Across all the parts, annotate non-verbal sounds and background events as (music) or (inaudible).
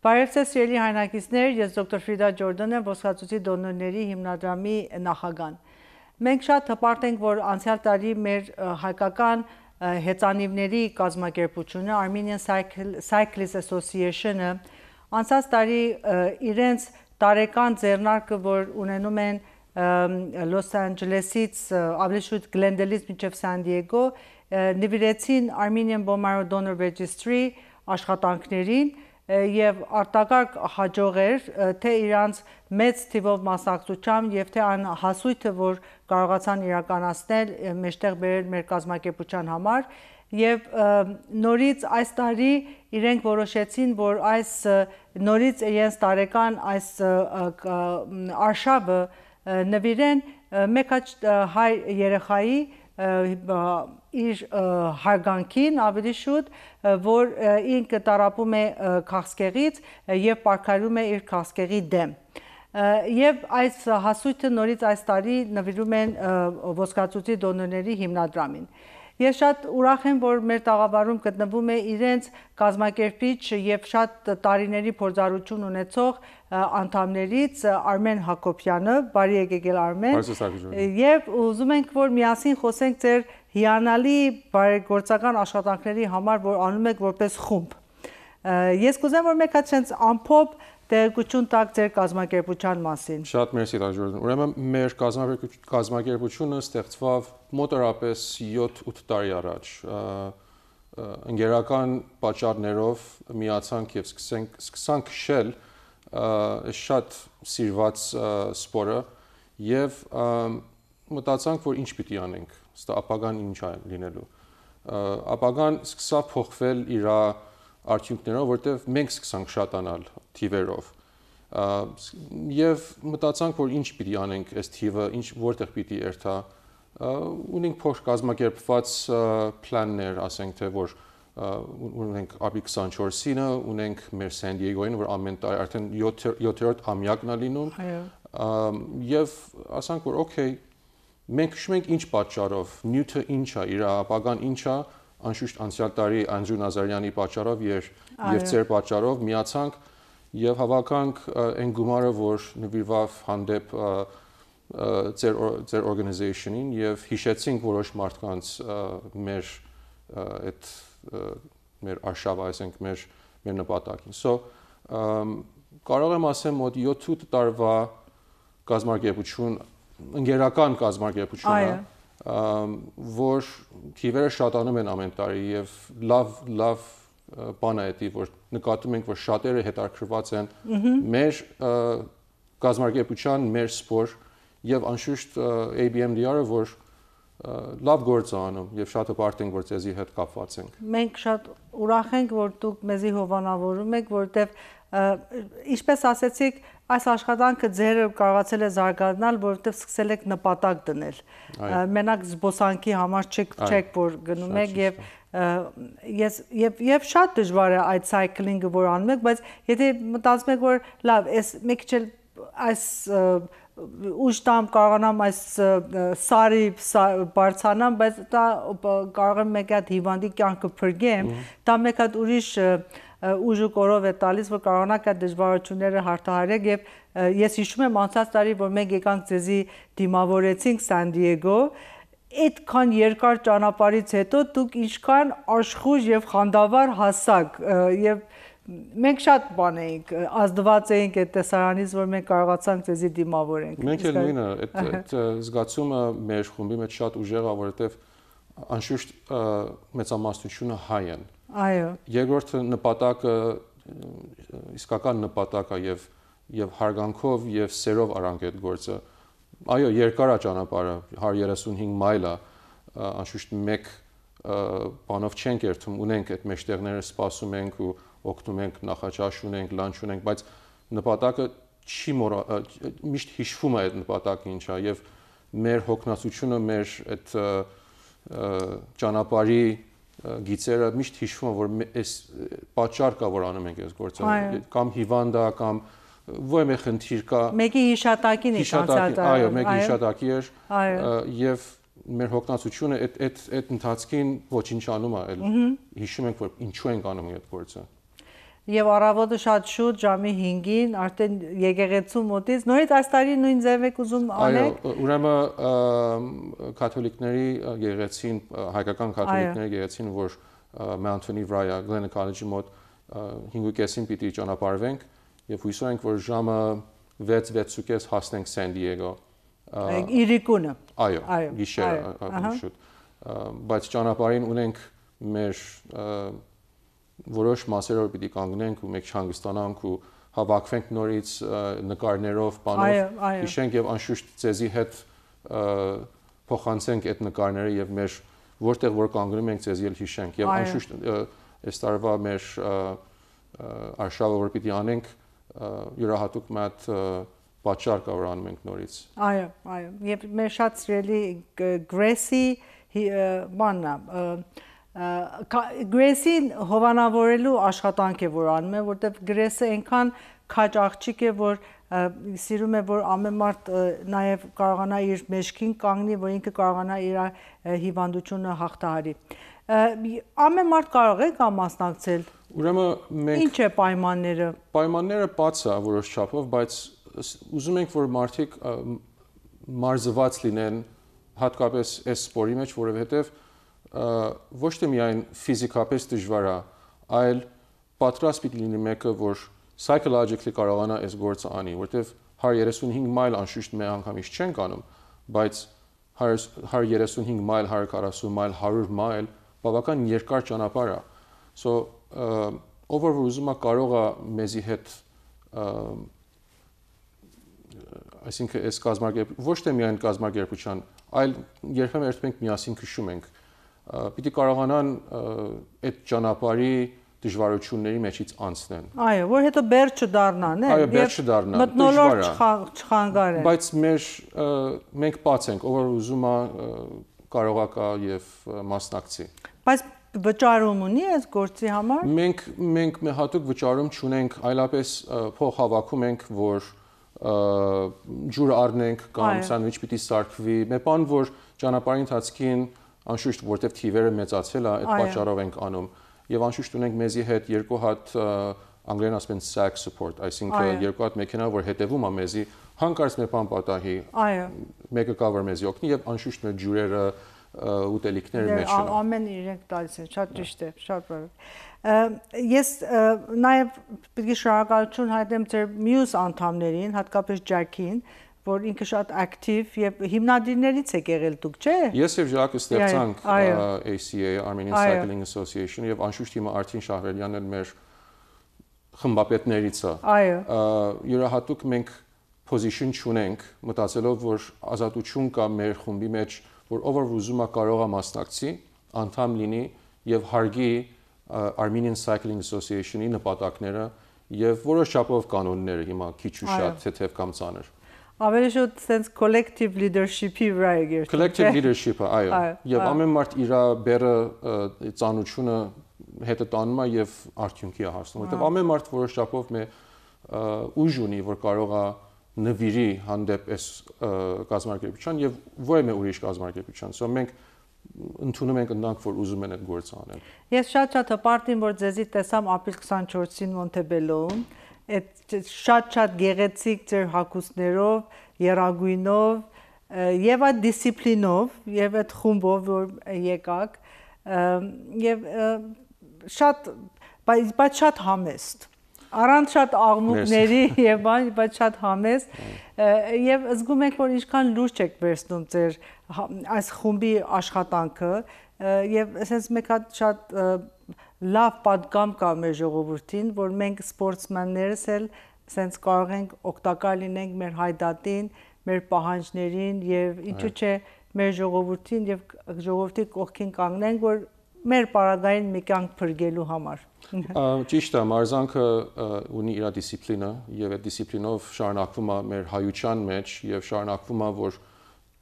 Բարև ձեզ սիրելի հայրենակիցներ, ես դոկտոր Ֆրիդա Ջորդան եմ Ոսկածուցի դոնորների հիմնադրամի նախագահան։ Մենք շատ հպարտ ենք, որ անցյալ տարի մեր հայկական հեծանիվների կազմակերպությունը Armenian Cyclist Association-ը անցած տարի իրենց տարեկան ձեռնարկը, որ ունենում են Լոս Անջելեսից, ավելի շուտ Գլենդելից մինչև Սան Դիեգո, նվիրեցին Armenian Bomaro Donor Registry աշխատանքներին, եւ արտակարգ հաջողեր թե իրանց մեծ թիվով մասնակցությամբ եւ թե այն հասույթը, որ կարողացան իրականացնել մեջտեղ բերել մեր կազմակերպության համար եւ նորից այս տարի իրենք որոշեցին, որ այս նորից իրենց տարեկան այս արշավը նվիրեն մեկ հաճ հայ երեխայի իր հարգանքին ավելի շուտ, որ ինքը տարապում է քաղցկեղից եւ պարկարում է իր քաղցկեղի դեմ։ Եվ այս հասույթը նորից այս տարի նվիրում են ոսկածուցի դոնորների հիմնադրամին։ Ես շատ ուրախ եմ, որ մեր տաղավարում գտնվում է իրենց կազմակերպիչ եւ շատ տարիների փորձառություն ունեցող անդամներից Արմեն Հակոբյանը, բարի եկեք ել Արմեն։ Եվ ուզում ենք, որ միասին խոսենք ձեր հիանալի բարեգործական աշխատանքների համար, որ անում եք որպես խումբ։ Ես կուզեմ, որ մեկ հատ ցենց ամփոփ տեղեկություն տակ ձեր կազմակերպության մասին։ Շատ մերսի Տաջուրյան։ Ուրեմն մեր կազմակերպությունը ստեղծվավ մոտարապես 7-8 տարի առաջ։ Ընկերական պատճառներով միացանք եւ սկսենք սկսանք շել սկսենք շատ սիրված սպորը եւ մտածանք, որ ինչ պիտի անենք, ստա ապագան ինչ է լինելու։ Ապագան սկսա փոխվել իր արդյունքներով, որտեվ մենք սկսանք շատանալ թիվերով։ Եվ մտածանք, որ ինչ պիտի անենք այս թիվը, ինչ որտեղ պիտի երթա։ Ունենք փոքր կազմակերպված պլաններ, ասենք թե որ և, ունենք ապի 24-ինը, ունենք մեր Սան Դիեգոյին, որ ամեն տարի արդեն 7-րդ ամյակն է լինում։ Այո։ Եվ ասանք որ օքեյ մենք հիշենք ինչ պատճառով, նյութը ինչ է, իր ապագան ինչ է, անշուշտ անցյալ տարի Անջու Նազարյանի պատճառով եւ եւ ծեր պատճառով միացանք եւ հավականք այն գումարը, որ նվիրվավ հանդեպ ձեր ձեր օրգանիզացիոնին եւ հիշեցինք որոշ մարդկանց մեր այդ մեր արշավ, այսինքն մեր մեր նպատակին։ So կարող եմ ասեմ, որ 7-8 տարվա գազམ་արգեփություն, ընկերական գազམ་արգեփությունը, որ քիվերը շատանում են ամեն տարի եւ լավ լավ բան է դա, որ նկատում ենք, որ շատերը հետաքրված են մեր գազམ་արգեփության, մեր սպոր եւ անշուշտ ABMDR-ը, որ լավ գործ անում եւ շատ հպարտենք որ ցեզի հետ կապված ենք։ Մենք շատ ուրախ ենք, որ դուք մեզի հովանավորում եք, որովհետեւ ինչպես ասացիք, այս աշխատանքը ձեր կարողացել է զարգանալ, որովհետեւ սկսել եք նպատակ դնել։ Մենակ զբոսանքի համար չեք չեք որ գնում եք եւ ես եւ եւ շատ դժվար է այդ սայքլինգը որ անում եք, բայց եթե մտածում եք որ լավ, ես մի քիչ այս ուշ տամ կարողանամ այս սարի բարձանամ, բայց դա կարող եմ մեկ հատ հիվանդի կյանքը փրկեմ, դա մեկ հատ ուրիշ ուժը կորով է տալիս, որ կարողանաք այդ դժվարությունները հաղթահարեք եւ ես հիշում եմ անցած տարի, որ մենք եկանք ձեզի դիմավորեցինք Սան Դիեգո, այդքան երկար ճանապարհից հետո դուք ինչքան աշխույժ եւ խանդավառ հասակ եւ և մենք շատ բան էինք, ազդված էինք այդ տեսարանից, որ մենք կարողացանք ցեզի դիմավորենք։ Մենք էլ նույնը, այդ (laughs) զգացումը մեր խումբի մեջ շատ ուժեղ է, որովհետև անշուշտ մեծամասնությունը հայ են։ Այո։ Երկրորդը նպատակը իսկական նպատակ է եւ եւ հարգանքով եւ սերով արանք այդ գործը։ Այո, երկար է ճանապարհը, 135 մայլ է, անշուշտ մեկ բանով չենք երթում, ունենք այդ մեջտեղները սպասում ենք ու օգնում ենք, նախաճաշ ունենք, լանչ ունենք, բայց նպատակը չի մորա միշտ հիշվում է այդ նպատակը ինչա եւ մեր հոգնածությունը, մեր այդ ճանապարհի գիծերը միշտ հիշվում է, որ այս պատճառ կա, որ անում ենք այս գործը, կամ հիվանդա, կամ ոչ մի խնդիր կա։ Մեկի հիշատակին է ցանցած։ Այո, մեկի հիշատակի էր։ Այո։ Եվ մեր հոգնածությունը այդ այդ այդ ընթացքին ոչինչ անում է, հիշում ենք, որ ինչու ենք անում այդ գործը եւ առավոտը շատ շուտ ժամի 5-ին արդեն եկեղեցու մոտից նորից այս տարի նույն ձև եք ուզում անեք։ Այո, ուրեմն կաթոլիկների գեղեցին հայկական կաթոլիկների գեղեցին որ Mountain-ի վրա Glen College-ի մոտ 5:30-ին պիտի ճանապարհվենք եւ հույսով ենք որ ժամը 6-6:30 հասնենք San Diego։ Իրիկունը։ Այո, գիշերը ավելի շուտ։ Բայց ճանապարհին ունենք մեր որոշ մասերը որ պիտի կանգնենք ու մեկ չհանգստանանք ու հավաքվենք նորից նկարներով, բանով, հիշենք եւ անշուշտ ցեզի հետ փոխանցենք այդ նկարները եւ մեր որտեղ որ կանգնում ենք ցեզի էլ հիշենք եւ անշուշտ այս տարվա մեր արշավը որ պիտի անենք յուրահատուկ մատ պատճառ կա որ անում ենք նորից։ Այո, այո։ Եվ մեր շատ սիրելի գրեսի բանն է գրեսին հովանավորելու աշխատանք է որ անում է, որտեվ գրեսը այնքան քաջ աղջիկ է, որ սիրում է որ ամեն մարդ նաև կարողանա իր մեջքին կանգնի, որ ինքը կարողանա իր հիվանդությունը հաղթահարի։ Ամեն մարդ կարող է կամ մասնակցել։ Ուրեմն մենք Ինչ է պայմանները։ Պայմանները բաց է որոշ չափով, բայց ուզում ենք որ մարդիկ մարզված լինեն հատկապես այս սպորի մեջ, որովհետև որ ոչ թե միայն ֆիզիկապես դժվար է, այլ պատրաստ պիտի լինի մեկը, որ psychologically կարողանա այս գործը անի, որտեվ 135 մայլ անշուշտ մեկ անգամից չեն կանում, բայց 135 մայլ, 140 մայլ, 100 մայլ բավական երկար ճանապարհ է։ So, ով որ ուզում է կարող է մեզի հետ այսինքն այս կազմակերպ ոչ թե միայն կազմակերպության, այլ երբեմն երբ մենք միասին քշում ենք պիտի կարողանան այդ ճանապարհի դժվարությունների մեջից անցնեն։ Այո, որ հետո բեր չդառնան, է։ Այո, բեր չդառնան։ Մտնոլոր չխանգարեն։ Բայց մեր մենք բաց ենք, ով որ ուզում է կարողա կա եւ մասնակցի։ Բայց վճարում ունի այս գործի համար։ Մենք մենք հատուկ վճարում չունենք, այլապես փող հավաքում ենք, որ ջուր առնենք կամ սանդվիչ պիտի սարքվի։ Մեկ բան, որ ճանապարհի ընթացքին Անշուշտ, որտեվ թիվերը մեծացել է, այդ պատճառով ենք անում։ Եվ անշուշտ ունենք մեզի հետ երկու հատ անգլերեն ասում են sack support, այսինքն երկու հատ մեքենա, որ հետևում է մեզի, հանկարծ մեր բան պատահի։ Այո։ Մեկը կա որ մեզի օգնի եւ անշուշտ մեր ջուրերը ուտելիքների դե, մեջ են։ Ամեն իրենք տալիս են, շատ ճիշտ է, շատ բարդ։ Ես նաեւ պետք է շնորհակալություն հայտնեմ ձեր մյուս անդամներին, հատկապես Ջակին, որ ինքը շատ ակտիվ եւ հիմնադիրներից եք եղել դուք, չէ՞։ Ես եւ Ժակը ստեղծանք ACA Armenian Cycling Association եւ անշուշտ հիմա Արտին Շահվելյանն էլ մեր խմբապետներից է։ Այո։ Յուրահատուկ մենք position չունենք, մտածելով որ ազատություն կա մեր խումբի մեջ, որ ով որ ուզում է կարող է մասնակցի, անդամ լինի եւ հարգի Armenian Cycling Association-ի նպատակները եւ որոշ չափով կանոնները հիմա քիչ ու շատ թեթև կամ ծանր։ Այո ավելի շուտ sense collective leadership-ի վրա է գերտում։ Collective leadership-ը, այո։ Եվ ամեն մարդ իր բերը ծանոթությունը հետը տանում է եւ արդյունքի է հասնում, որտեղ ամեն մարդ որոշ չափով մե ուժ ունի, որ կարող է նվիրի հանդեպ այս կազմակերպության եւ ո՞րը մե ուրիշ կազմակերպության։ So մենք ընդունում ենք ընդ որ ուզում են այդ գործը անել։ Ես շատ-շատ հպարտ եմ, որ ձեզի տեսամ ապրիլ 24-ին Մոնտեբելոում։ -շատ այդ շատ-շատ գեղեցիկ ձեր հագուստներով, երագույնով եւ այդ դիսցիպլինով եւ այդ խումբով որ եկաք եւ շատ բայց բայց շատ համեստ առանց շատ աղմուկների (laughs) եւ այլ բայց շատ համեստ եւ զգում եք որ ինչքան լուրջ եք վերցնում ձեր հա-, այս խումբի աշխատանքը եւ ասես մեկ հատ շատ և, լավ պատգամ կա մեր ժողովրդին, որ մենք սպորտսմեններս էլ սենց կարող ենք օգտակար լինենք մեր հայդատին, մեր պահանջներին եւ ինչու՞ չէ մեր ժողովրդին եւ ժողովրդի կողքին կանգնենք, որ մեր պարագային մի կյանք փրկելու համար։ Ճիշտ է, մարզանքը ունի իր դիսցիպլինը եւ այդ դիսցիպլինով շարունակվում է մեր հայության մեջ եւ շարունակվում է, որ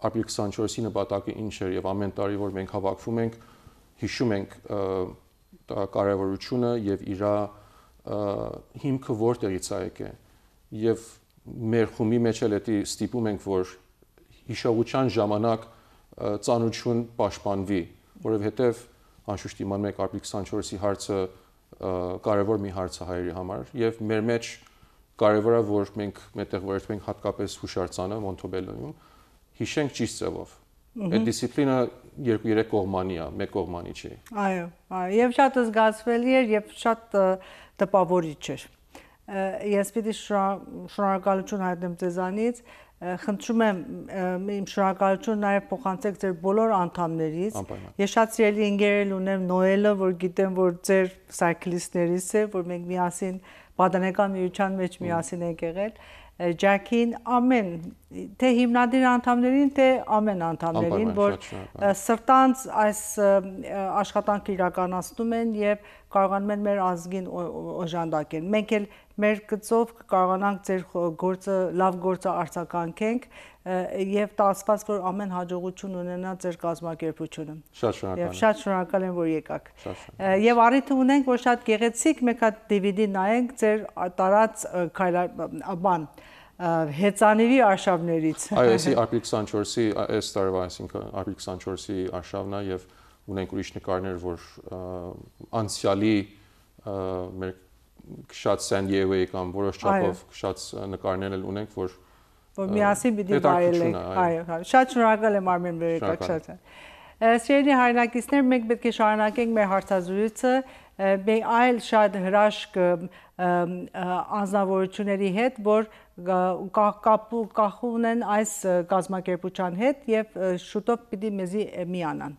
ապրիլ 24-ի նպատակը ինչ էր եւ ամեն տարի որ մենք հավաքվում ենք, հիշում ենք կարևորությունը եւ իր հիմքը որտեղից է եկել եւ մեր խումի մեջ էլ էտի ստիպում ենք որ հիշողության ժամանակ ծանոթություն պաշտպանվի որովհետեւ անշուշտ իման մեկ ապրիլ 24-ի հարցը կարևոր մի հարց է հայերի համար եւ մեր մեջ կարևոր է որ մենք մետեղ որոշենք հատկապես հուշարձանը Մոնտոբելոյում հիշենք ճիշտ ձևով Այդ դիսցիպլինը երկու-երեք կողմանի է, մեկ կողմանի չի։ Այո, այո, եւ շատ զգացվելի էր եւ շատ տպավորիչ էր։ Ես պիտի շնորհակալություն հայտնեմ ձեզանից, խնդրում եմ իմ շնորհակալություն նաև փոխանցեք ձեր բոլոր անդամներից։ Ես շատ սիրելի ընկերել ունեմ Նոելը, որ գիտեմ, որ ձեր սայքլիստներից է, որ մենք միասին պատանեկան միության մեջ միասին ենք եղել։ mm -hmm ջակին ամեն թե հիմնադիր անդամներին թե ամեն անդամներին որ սրտանց այս աշխատանքը իրականացնում են եւ կարողանում են մեր ազգին օժանդակել։ Մենք էլ մեր գծով կարողանանք ձեր գործը լավ գործը արձականքենք եւ տասված որ ամեն հաջողություն ունենա ձեր կազմակերպությունը։ Շատ շնորհակալ եմ։ Եվ շատ շնորհակալ եմ որ եկաք։ Եվ առիթ ունենք որ շատ գեղեցիկ մեկ հատ DVD նայենք ձեր տարած բան հեծանիվի արշավներից։ Այո, այսի ապրիլ 24-ի այս տարվա, այսինքն ապրիլ 24-ի արշավն է եւ ունենք ուրիշ նկարներ, որ անցյալի մեր շատ Սանդիեգոյի կամ որոշ չափով շատ նկարներ էլ ունենք, որ որ միասին պիտի վայելենք։ Այո, շատ շնորհակալ եմ Արմեն Բերեկաչյանը։ Սիրելի հայրենակիցներ, մենք պետք է շարունակենք մեր հարցազրույցը մեր այլ շատ հրաշք անznավորությունների հետ, որ կապ կախ ունեն այս գազམ་ակերպության հետ եւ շուտով պիտի մեզի միանան։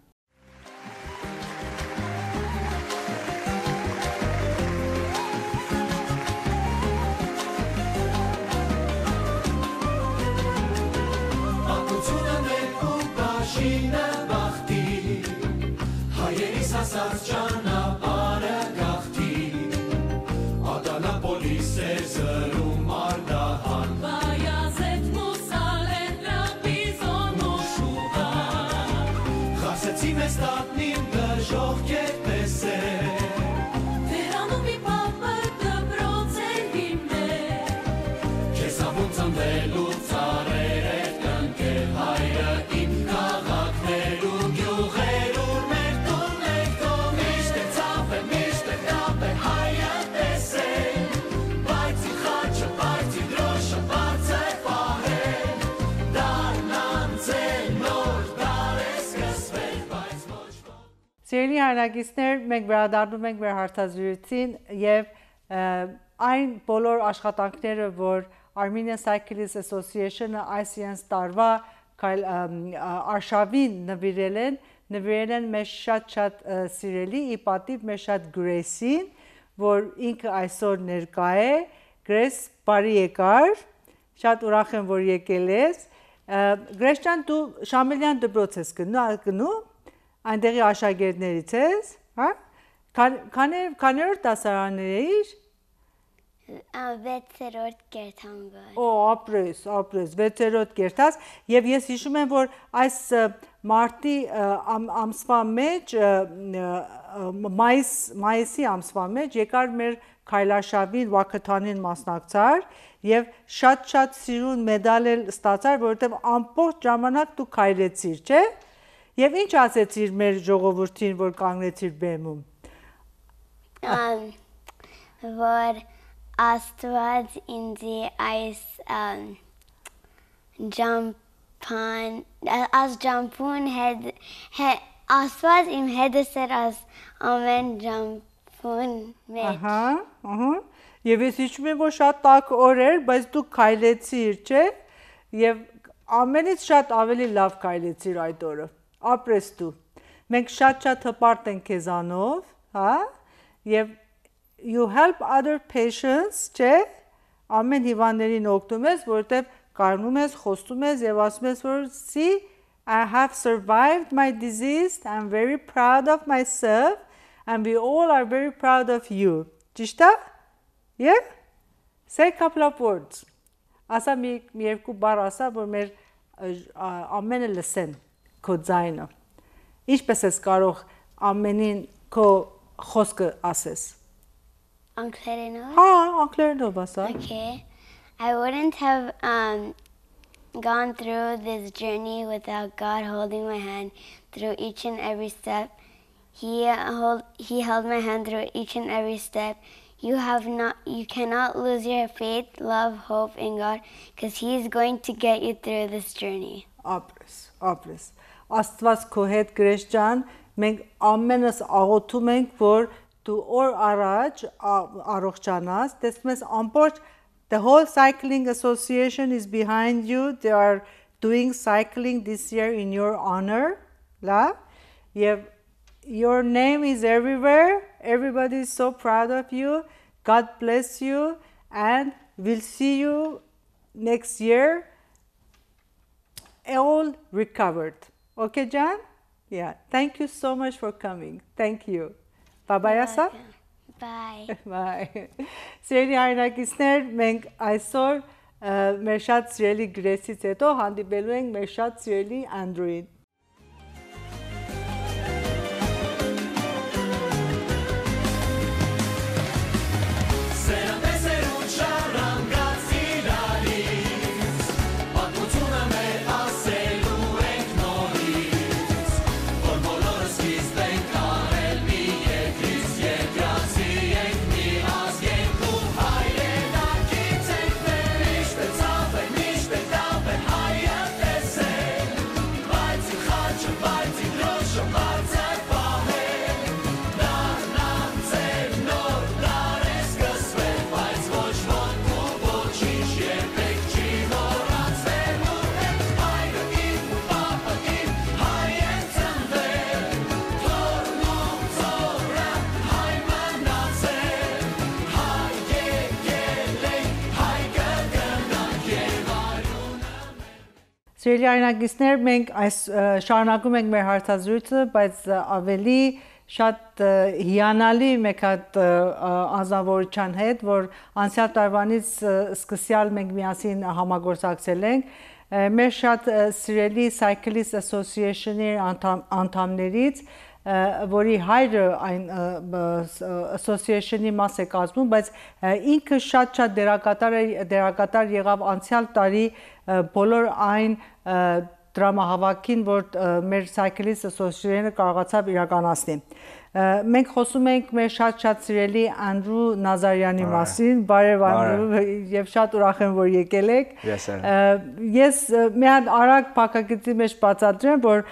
առաջինը բախտի հայերիս հասած ճանապարհ Սիրելի հարագիստներ, մենք վերադառնում ենք մեր հարցազրույցին եւ այն բոլոր աշխատանքները, որ Armenian Cyclist Association-ը ICN-ս տարվա կայլ արշավին նվիրել են, նվիրել են մեր շատ-շատ սիրելի ի պատիվ մեր շատ գրեսին, որ ինքը այսօր ներկա է։ Գրես, բարի եկար։ Շատ ուրախ եմ, որ եկել ես։ Գրես ջան, դու Շամելյան դպրոց ես գնում, գնում այնտեղի աշակերտներից ես, հա? Քաներ քաներորդ դասարաններ էիր։ 6-րդ կերտամբը։ Օ, ապրես, ապրես, 6-րդ կերտած եւ ես հիշում եմ, որ այս մարտի ամսվա մեջ մայիս մայիսի ամսվա մեջ եկար մեր քայլաշավին վակթանին մասնակցար եւ շատ-շատ սիրուն մեդալ էլ ստացար, որովհետեւ ամբողջ ժամանակ դու քայլեցիր, չէ՞։ Եվ ինչ ասեցիր մեր ժողովրդին, որ կանգնեցիր բեմում։ Որ Աստված ինձի այս ջամփան, աս ջամփուն հետ Աստված իմ հետս էր աս ամեն ջամփուն մեջ։ Ահա, ահա։ Եվ ես հիշում եմ, որ շատ տաք օր էր, բայց դու քայլեցիր, չէ՞։ Եվ ամենից շատ ավելի լավ քայլեցիր այդ օրը ապրես դու։ Մենք շատ-շատ հպարտ ենք քեզանով, հա? Եվ you help other patients, չէ՞։ Ամեն հիվանդներին օգնում ես, որովհետև կարնում ես, խոստում ես եւ ասում ես, որ see I have survived my disease. I'm very proud of myself and we all are very proud of you. Ճիշտ է? Yeah? Say couple of words. Ասա մի երկու բառ ասա, որ մեր ամենը լսեն։ քո ձայնը։ Ինչպես ես կարող ամենին քո խոսքը ասես։ Անգլերենով։ Հա, անգլերենով ասա։ Okay. I wouldn't have um gone through this journey without God holding my hand through each and every step. He hold he held my hand through each and every step. You have not you cannot lose your faith, love, hope in God cuz he is going to get you through this journey. Ապրես, ապրես։ Աստված քո հետ գրես ջան, մենք ամենս աղոթում ենք, որ դու օր առաջ առողջանաս, տեսնում ամբողջ the whole cycling association is behind you. They are doing cycling this year in your honor. La? your name is everywhere. Everybody is so proud of you. God bless you and we'll see you next year all recovered. Okay, Jan? Yeah. Thank you so much for coming. Thank you. Bye-bye, Asa. Bye. (laughs) Bye. Սիրելի հայրենակիցներ, մենք այսօր uh, մեր շատ սիրելի գրեսից հետո հանդիպելու ենք մեր շատ սիրելի Անդրուին։ Սիրելի արնագիստներ, մենք այս շարունակում ենք մեր հարցազրույցը, բայց ավելի շատ հիանալի մեկ հատ անձնավորության հետ, որ անցյալ տարվանից սկսյալ մենք միասին համագործակցել ենք, մեր շատ սիրելի Cyclist Association-ի անդամ, անդամներից որի հայրը այն association-ի մաս է կազմում, բայց ինքը շատ-շատ դերակատար դերակատար եղավ անցյալ տարի բոլոր այն դրամահավաքին, որ մեր Cyclist Association-ը կարողացավ իրականացնել։ Մենք խոսում ենք մեր շատ-շատ սիրելի Անդրու Նազարյանի մասին, բարև Անդրու, եւ շատ ուրախ եմ, որ եկել եք։ Ես եմ։ Ես մի հատ արագ փակագծի մեջ բացատրեմ, որ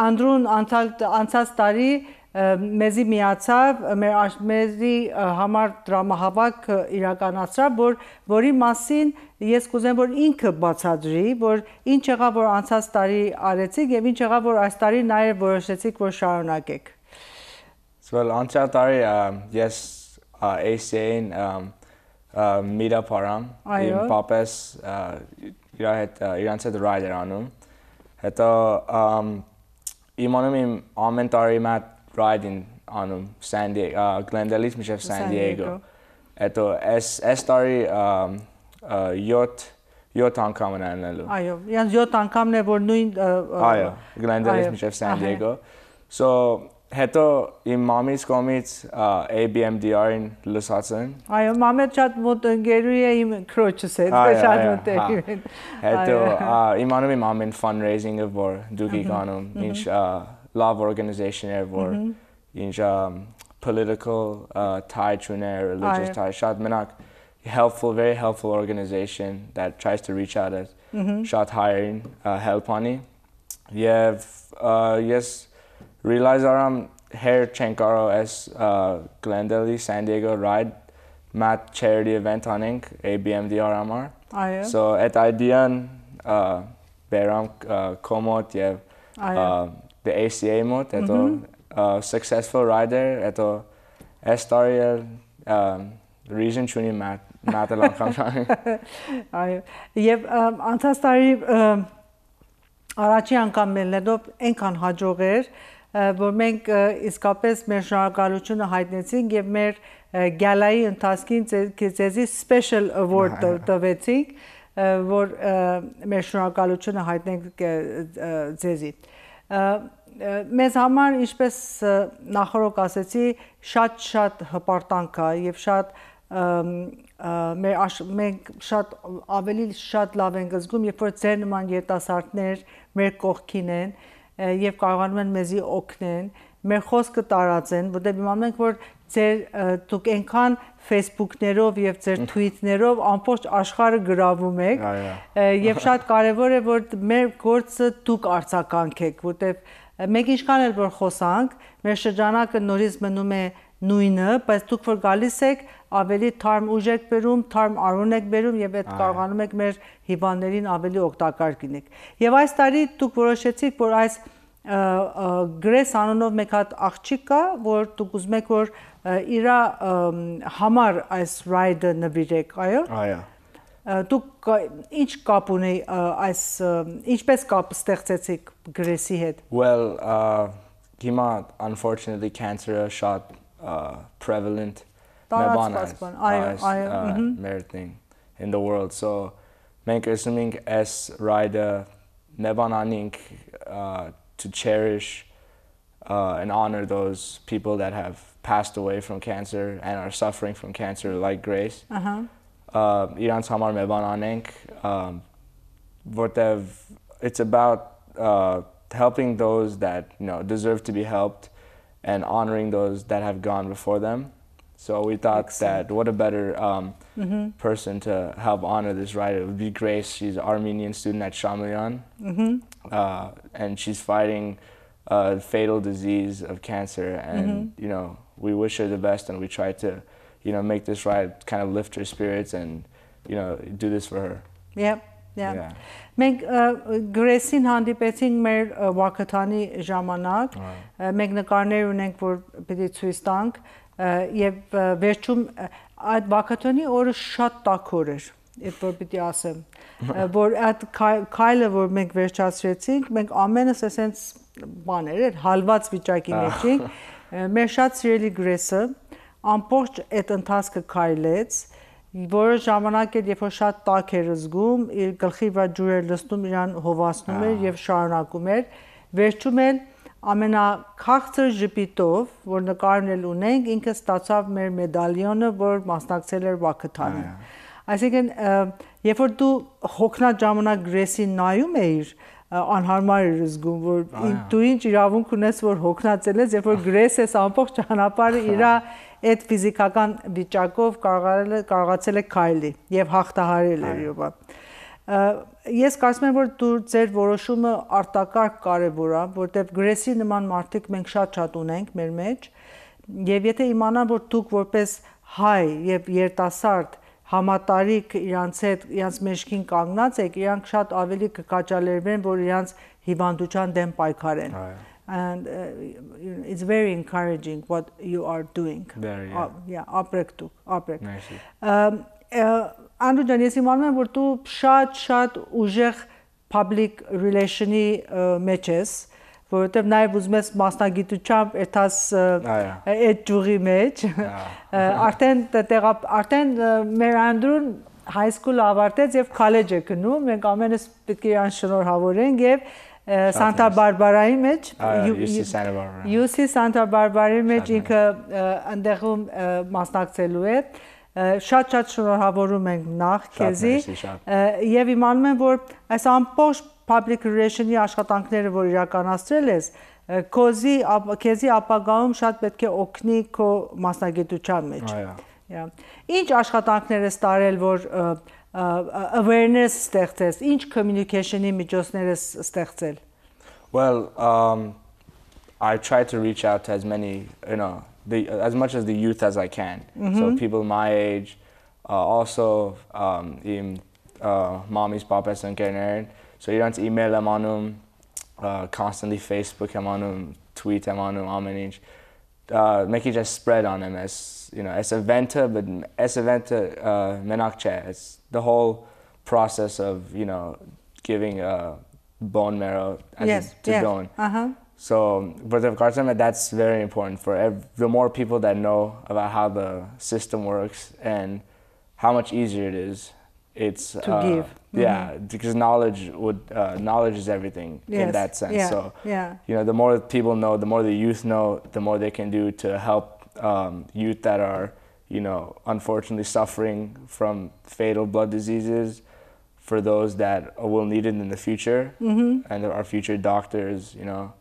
Անդրուն անցած տարի մեզի միացավ, մեր մեզի համար դրամահավաք իրականացրավ, որ որի մասին ես կուզեմ որ ինքը բացատրի, որ ինչ եղավ որ անցած տարի արեցիք եւ ինչ եղավ որ այս տարի նաեւ որոշեցիք որ շարունակեք։ Well, անցյալ տարի ես ACA-ին meetup արամ, իմ papas իր հետ իրանց հետ ride էր անում։ Հետո իմանում իմ ամեն տարի մատ ride-ին անում San Diego, uh, Glendale-ից մինչև San Diego։ Հետո այս այս տարի 7 7 անգամ են անելու։ Այո, իրանց 7 անգամն է որ նույն Այո, Glendale-ից մինչև San Diego։ So հետո իմ մամից կողմից ABMDR-ին լսացան։ Այո, մամետ շատ մոտ ընկերուի է իմ քրոջս հետ, շատ մոտ է։ Հետո իմ անում իմ ամեն fundraising-ը որ դուք եք անում, ինչ love organization var mm-hmm. inja um, political uh, tie trune religious oh, tie shot menak helpful very helpful organization that tries to reach out us. Mm-hmm. shot hiring uh, help ani Yeah, uh, yes realize I'm hair chenkaro as uh, glendale san diego ride mat charity event on inc abmdrmr oh, so at idean uh, beram uh, komot yev oh, uh, um, the ACA մոտ, հետո successful rider, հետո այս տարի էլ region չունի մատել անգամ չանի։ (laughs) Այո, եւ անցած տարի առաջի անգամ մելնելով այնքան հաջող էր, որ մենք իսկապես մեր շնորհակալությունը հայտնեցինք եւ մեր գալայի ընթացքին քեզի special award տվեցինք, որ մեր շնորհակալությունը հայտնենք ձեզի։ Ա, մեզ համար ինչպես նախորդ ասեցի, շատ-շատ հպարտանք կա եւ շատ մեր մենք շատ ավելի շատ լավ ենք զգում, երբ որ ձեր նման երիտասարդներ մեր կողքին են եւ կարողանում են մեզի օգնել մեր խոսքը տարածեն, որտեղ իմանում ենք, որ ձեր դուք այնքան Facebook-ներով եւ ձեր (laughs) tweet-ներով ամբողջ աշխարհը գրավում եք։ Եվ շատ կարեւոր է որ մեր գործը դուք արձականքեք, որտեւ մենք ինչքան էլ որ խոսանք, մեր շրջանակը նորից մնում է նույնը, բայց դուք որ գալիս եք, ավելի թարմ ուժ եք բերում, թարմ արուն եք բերում եւ այդ կարողանում եք մեր հիվանդներին ավելի օգտակար գինեք։ Եվ այս տարի դուք որոշեցիք, որ այս գրես անունով մեկ հատ աղջիկ կա, որ դուք ուզում եք որ իր համար այս ride-ը նվիրեք, այո։ Այո։ Դուք ինչ կապ ունեի այս ինչպես կապ ստեղծեցիք գրեսի հետ։ Well, uh հիմա unfortunately cancer-ը շատ prevalent նման է։ Այո, այո։ Մեր thing in the world. So մենք ասում ենք այս ride-ը նման անինք to cherish uh, and honor those people that have passed away from cancer and are suffering from cancer like Grace. Uh-huh. Uh, İran Samar Mevan Anek. Um, it's about uh, helping those that you know deserve to be helped and honoring those that have gone before them. So we thought Excellent. that what a better um, mm-hmm. person to help honor this ride, it would be Grace. She's an Armenian student at Shamilyan, mm-hmm. uh, and she's fighting a fatal disease of cancer. And mm-hmm. you know, we wish her the best, and we try to, you know, make this ride kind of lift her spirits and, you know, do this for her. Yep. Yeah. Մենք գրեսին հանդիպեցինք մեր վակաթանի ժամանակ։ Մենք նկարներ ունենք, որ պիտի ցույց տանք եւ վերջում այդ Բաքաթոնի օրը շատ տաքոր էր, երբ որ պիտի ասեմ, հա։ որ այդ քայլը, որ մենք վերջացրեցինք, մենք ամենս էսենց բաներ էր, հալված վիճակի մեջ էինք։ հա։ Մեր շատ սիրելի գրեսը ամբողջ այդ ընթացքը քայլեց, որը ժամանակ էր, երբ որ շատ տաք էր զգում, իր գլխի վրա ջուր էր լցնում, իրան հովացնում էր եւ շարունակում էր։ Վերջում էլ ամենակարծր ժպիտով, որ նկարնել ունենք, ինքը ստացավ մեր մեդալիոնը, որ մասնակցել էր Վակթանը։ Այսինքն, երբ որ դու հոգնած ժամանակ գրեսին նայում էիր, անհարմար էր զգում, որ դու ինչ իրավունք ունես, որ հոգնածել ես, երբ որ գրես ես ամբողջ ճանապարհը իր այդ ֆիզիկական վիճակով կարողացել է քայլի եւ հաղթահարել էր յովը։ Այո Ես կարծում եմ, որ դու ձեր որոշումը արտակարգ կարևոր է, որտեղ գրեսի նման մարդիկ մենք շատ-շատ ունենք մեր մեջ, եւ եթե իմանան, որ դուք որպես հայ եւ երիտասարդ համատարիք իրանց հետ իրանց մեջքին կանգնած եք, իրանք շատ ավելի կկաճալերվեն, որ իրանց հիվանդության դեմ պայքարեն։ And uh, it's very encouraging what you are doing. Very, yeah. Uh, yeah, ապրեք դուք, ապրեք։ Merci. Um, Անդրու ջան, ես իմանում եմ, որ դու շատ-շատ ուժեղ public relation-ի մեջ ես, որովհետև նաև ուզում ես մասնագիտությամբ եթաս այդ ճյուղի մեջ։ Արդեն տեղ արդեն մեր Անդրուն high school-ը ավարտեց եւ college-ը գնում։ Մենք ամենս պետք է իրան շնորհավորենք եւ Սանտա Բարբարայի մեջ UC Սանտա Բարբարայի մեջ ինքը ընդեղում մասնակցելու է։ Ա, Շատ-շատ շնորհավորում ենք նախ քեզի եւ իմանում եմ, որ այս ամբողջ public relation-ի աշխատանքները, որ իրականացրել ես, քոզի քեզի ապագայում շատ պետք է օգնի քո մասնագիտության մեջ։ Այո։ Ա, ինչ աշխատանքներ ես տարել, որ awareness ստեղծես, ինչ communication-ի միջոցներ ես ստեղծել։ Well, um I try to reach out to as many, you know, the as much as the youth as I can. Mm-hmm. So people my age, uh, also um, im uh, mommy's papas and kenneren. So you don't email them on them, uh, constantly Facebook them on them, tweet them on them, on them. Uh, make it just spread on them as you know as a venter, but as a venter uh, menakche. It's the whole process of you know giving bone marrow as yes, to yes. Uh-huh. So with Gartman, that's very important for the more people that know about how the system works and how much easier it is. It's to uh, give. Yeah, mm-hmm. because knowledge would uh, knowledge is everything yes. in that sense. Yeah. So yeah. you know, the more people know, the more the youth know, the more they can do to help um, youth that are you know unfortunately suffering from fatal blood diseases for those that will need it in the future mm-hmm. and our future doctors you know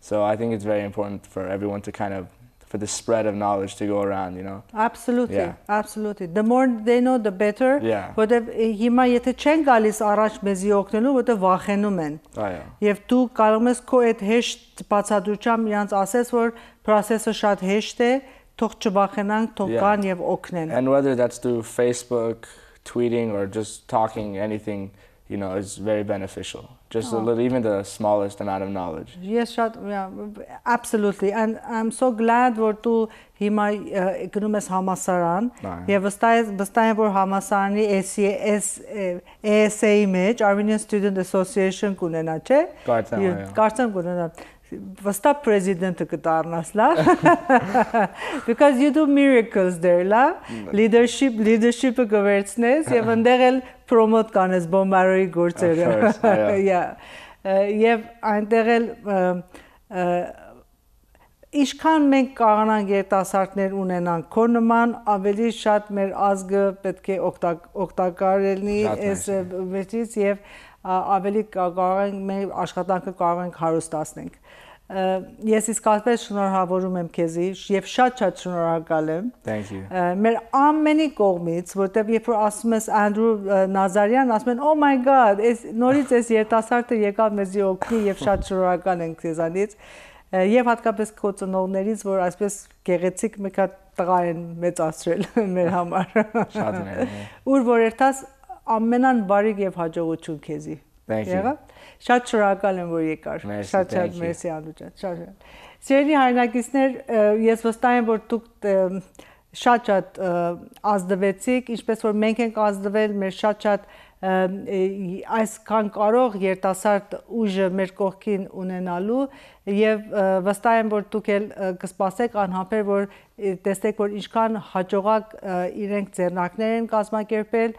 So I think it's very important for everyone to kind of for the spread of knowledge to go around, you know. Absolutely. Yeah. Absolutely. The more they know the better. Որտեվ eh, հիմա եթե չեն գալիս առաջ մեզի օգնելու, որտեվ վախենում են։ Այո։ oh, Եվ դու կարող ես քո այդ հեշտ բացադրությամբ իրանց ասես, որ process-ը շատ հեշտ է, թող չվախենան, թող կան եւ օգնեն։ And whether that's through Facebook, tweeting or just talking anything, you know, is very beneficial just oh. a little even the smallest amount of knowledge yes շատ absolutely and i'm so glad որ դու հիմա գնում ես համասարան եւ վստահ ես վստահ եմ որ համասարանի ACS ASA-ի մեջ Armenian Student Association կունենա, չէ՞։ Կարծեմ, այո։ Կարծեմ կունենա վստահ պրեզիդենտը կդառնաս, լա։ (laughs) Because you do miracles there, լա։ Leadership, leadership-ը գվերցնես եւ այնտեղ էլ promote կանես Bombaroi գործերը։ Yeah։ Եվ այնտեղ էլ Ինչքան մենք կարողանանք երիտասարդներ ունենանք քո նման, ավելի շատ մեր ազգը պետք է օգտակար լինի այս վերջից եւ և ավելի կարող ենք մեր աշխատանքը կարող ենք հարստացնենք։ Ես իսկապես շնորհավորում եմ քեզի եւ շատ-շատ շնորհակալ եմ։ Thank you։ Մեր ամենի կողմից, որտեվ երբ որ ասում ես Անդրու Նազարյան, ասում են, "Oh my god, ես նորից ես երիտասարդը եկավ մեզի օգնի եւ շատ շնորհակալ ենք քեզանից" եւ հատկապես քո ծնողներից, որ այսպես գեղեցիկ մի հատ տղա են մեծացրել (laughs) մեր համար։ Շատ ունեն։ Ուր որ երթաս ամենան բարիք եւ հաջողություն քեզի։ Եղա։ Շատ շնորհակալ եմ, որ եկար։ Շատ շատ մերսի Անդուջան։ Շատ շատ։ Սիրելի հայրենակիցներ, ես վստահ եմ, որ դուք շատ շատ ազդվեցիք, ինչպես որ մենք ենք ազդվել, մեր շատ շատ այսքան կարող երիտասարդ ուժը մեր կողքին ունենալու եւ վստահ եմ որ դուք էլ կսպասեք անհամբեր որ տեսեք որ ինչքան հաջողակ իրենք ձեռնակներ են կազմակերպել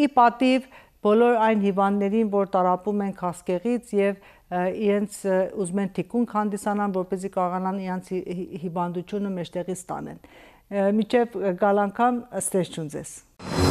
ի պատիվ բոլոր այն հիվանդներին, որ տարապում են հասկեղից եւ իրենց ուզում են թիկունք հանդիսանան, որպեսզի կարողանան իրենց հիվանդությունը մեջտեղից ստանեն։ Միջև գալ անգամ ստեշ ճունձես։